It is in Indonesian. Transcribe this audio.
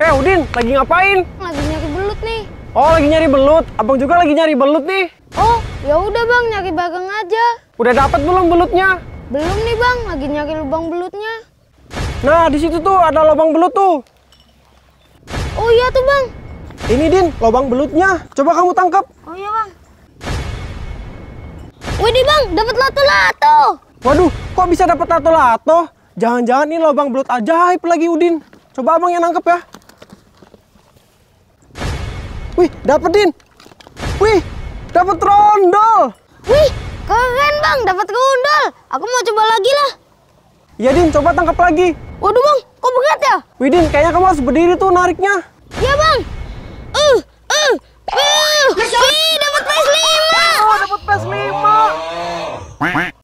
Eh Udin, lagi ngapain? Lagi nyari belut nih. Oh, lagi nyari belut. Abang juga lagi nyari belut nih. Oh, ya udah Bang, nyari bageng aja. Udah dapat belum belutnya? Belum nih Bang, lagi nyari lubang belutnya. Nah, di situ tuh ada lubang belut tuh. Oh iya tuh Bang. Ini Din, lubang belutnya. Coba kamu tangkap. Oh iya Bang. Widih Bang, dapat lato-lato. Waduh, kok bisa dapat lato-lato? Jangan-jangan ini lubang belut ajaib lagi Udin. Coba abang yang nangkep ya. Wih, dapet Din. Wih, dapet rondol. Wih, keren Bang, dapat rondol. Aku mau coba lagi lah. Ya Din, coba tangkap lagi. Waduh Bang, kok berat ya? Wih Din, kayaknya kamu harus berdiri tuh nariknya. Ya Bang. Uh, uh, uh. Wih, dapat PS5. Oh, dapat PS5.